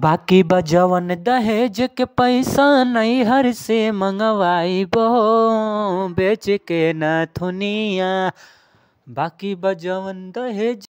बाकी बजवन दहेज के पैसा नहीं हर से मंगवाई बो बेच के न थुनिया बाकी बजवन दहेज